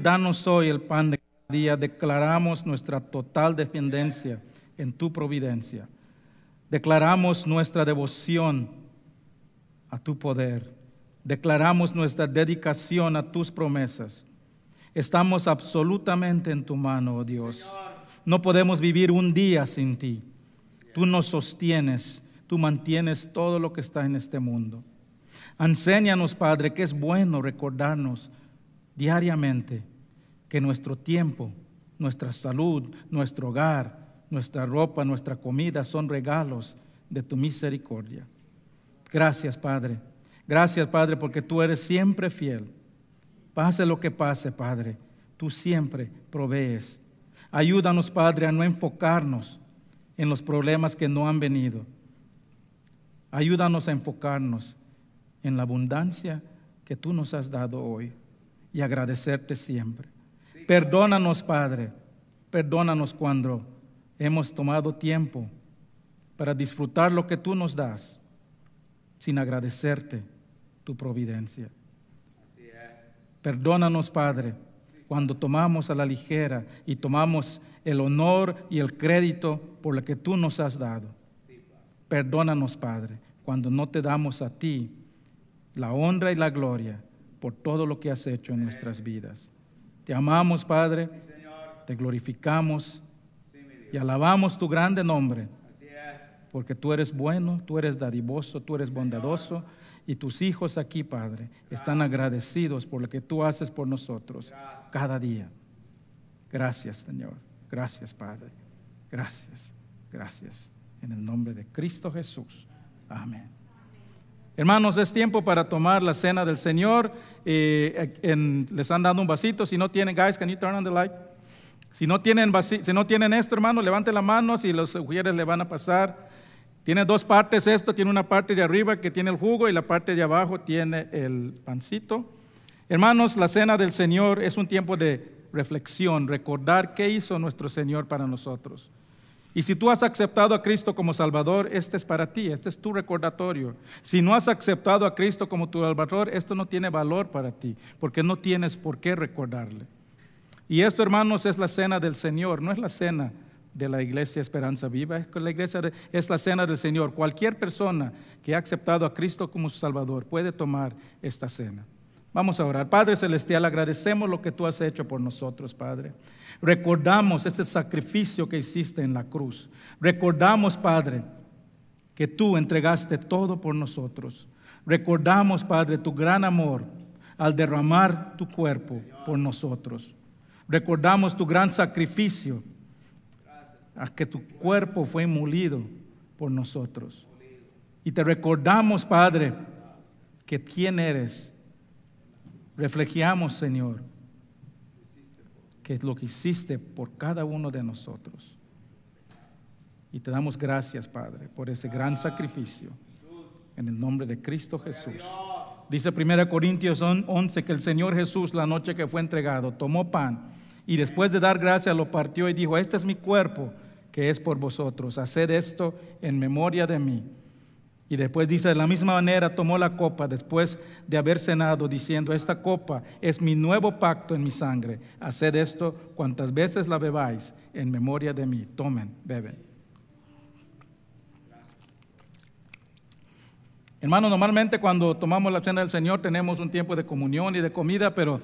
danos hoy el pan de cada día, declaramos nuestra total dependencia en tu providencia. Declaramos nuestra devoción a tu poder. Declaramos nuestra dedicación a tus promesas. Estamos absolutamente en tu mano, oh Dios. No podemos vivir un día sin ti. Tú nos sostienes, tú mantienes todo lo que está en este mundo. Enséñanos, Padre, que es bueno recordarnos diariamente que nuestro tiempo, nuestra salud, nuestro hogar, nuestra ropa, nuestra comida son regalos de tu misericordia. Gracias, Padre. Gracias, Padre, porque tú eres siempre fiel. Pase lo que pase, Padre, tú siempre provees. Ayúdanos, Padre, a no enfocarnos en los problemas que no han venido. Ayúdanos a enfocarnos en la abundancia que tú nos has dado hoy y agradecerte siempre. Perdónanos, Padre. Perdónanos cuando hemos tomado tiempo para disfrutar lo que tú nos das sin agradecerte tu providencia. Perdónanos, Padre, cuando tomamos a la ligera y tomamos el honor y el crédito por lo que tú nos has dado. Perdónanos, Padre, cuando no te damos a ti la honra y la gloria por todo lo que has hecho en nuestras vidas. Te amamos, Padre. te glorificamos y alabamos tu grande nombre. Porque tú eres bueno, tú eres dadivoso, tú eres bondadoso. Y tus hijos aquí, Padre, están agradecidos por lo que tú haces por nosotros cada día. Gracias, Señor. Gracias, Padre. Gracias. Gracias. En el nombre de Cristo Jesús. Amén. Hermanos, es tiempo para tomar la cena del Señor. Eh, eh, les han dado un vasito. Si no tienen, guys, can you turn on the light? Si no tienen, si no tienen esto, hermanos, levanten la mano. Si los mujeres le van a pasar. Tiene dos partes esto. Tiene una parte de arriba que tiene el jugo y la parte de abajo tiene el pancito. Hermanos, la cena del Señor es un tiempo de reflexión, recordar qué hizo nuestro Señor para nosotros. Y si tú has aceptado a Cristo como Salvador, este es para ti, este es tu recordatorio. Si no has aceptado a Cristo como tu Salvador, esto no tiene valor para ti, porque no tienes por qué recordarle. Y esto, hermanos, es la cena del Señor, no es la cena de la iglesia Esperanza Viva, es la iglesia es la cena del Señor. Cualquier persona que ha aceptado a Cristo como su Salvador puede tomar esta cena. Vamos a orar. Padre Celestial, agradecemos lo que tú has hecho por nosotros, Padre. Recordamos ese sacrificio que hiciste en la cruz. Recordamos, Padre, que tú entregaste todo por nosotros. Recordamos, Padre, tu gran amor al derramar tu cuerpo por nosotros. Recordamos tu gran sacrificio, a que tu cuerpo fue molido por nosotros. Y te recordamos, Padre, que quién eres. Reflejamos, Señor, que es lo que hiciste por cada uno de nosotros. Y te damos gracias, Padre, por ese gran sacrificio. En el nombre de Cristo Jesús. Dice 1 Corintios 11 que el Señor Jesús, la noche que fue entregado, tomó pan y después de dar gracias lo partió y dijo, este es mi cuerpo que es por vosotros. Haced esto en memoria de mí. Y después dice, de la misma manera tomó la copa después de haber cenado, diciendo, esta copa es mi nuevo pacto en mi sangre. Haced esto cuantas veces la bebáis en memoria de mí. Tomen, beben. Hermanos, normalmente cuando tomamos la cena del Señor tenemos un tiempo de comunión y de comida, pero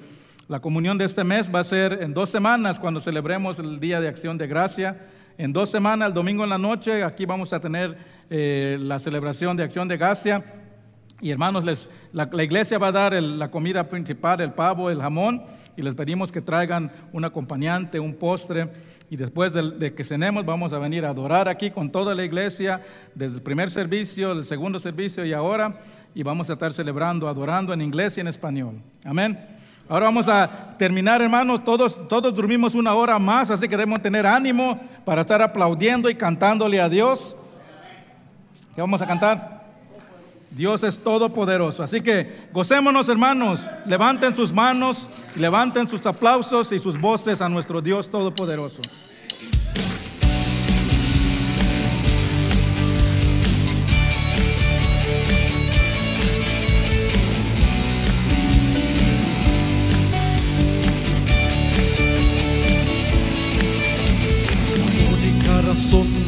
la comunión de este mes va a ser en dos semanas cuando celebremos el Día de Acción de Gracia. En dos semanas, el domingo en la noche, aquí vamos a tener eh, la celebración de Acción de Gracia. Y hermanos, les, la, iglesia va a dar la comida principal, el pavo, el jamón, y les pedimos que traigan un acompañante, un postre. Y después de, de, que cenemos, vamos a venir a adorar aquí con toda la iglesia, desde el primer servicio, el segundo servicio y ahora. Y vamos a estar celebrando, adorando en inglés y en español. Amén. Ahora vamos a terminar, hermanos. Todos, todos dormimos una hora más, así que debemos tener ánimo para estar aplaudiendo y cantándole a Dios. ¿Qué vamos a cantar? Dios es todopoderoso. Así que gocémonos, hermanos. Levanten sus manos, levanten sus aplausos y sus voces a nuestro Dios todopoderoso.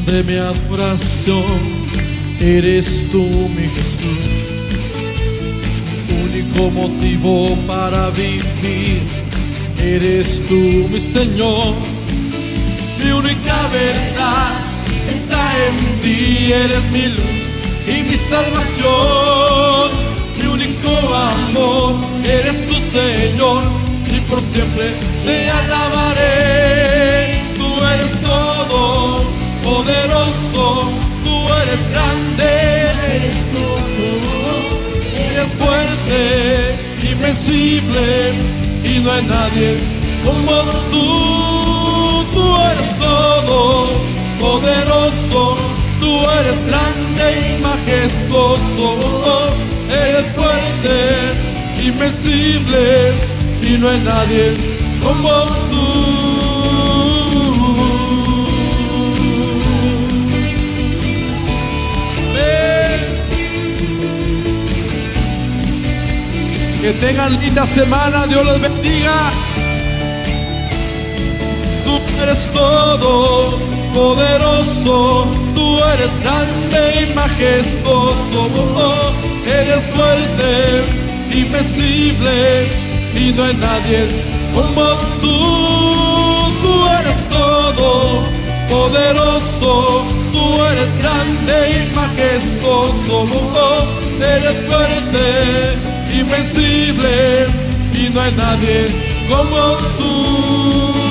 de mi adoración eres tú, mi Jesús. Único motivo para vivir eres tú, mi Señor. Mi única verdad está en ti, eres mi luz y mi salvación. Mi único amor eres tu Señor y por siempre te alabaré. Tú eres todo poderoso, tú eres grande, majestuoso, eres fuerte, invencible y no hay nadie como tú, tú eres todo, poderoso, tú eres grande y majestuoso, eres fuerte, invencible y no hay nadie como tú. Que tengan linda semana, Dios los bendiga. Tú eres todo poderoso, tú eres grande y majestuoso, eres fuerte, invencible y no hay nadie como tú, tú eres todo poderoso, tú eres grande y majestuoso, eres fuerte invencible y no hay nadie como tú.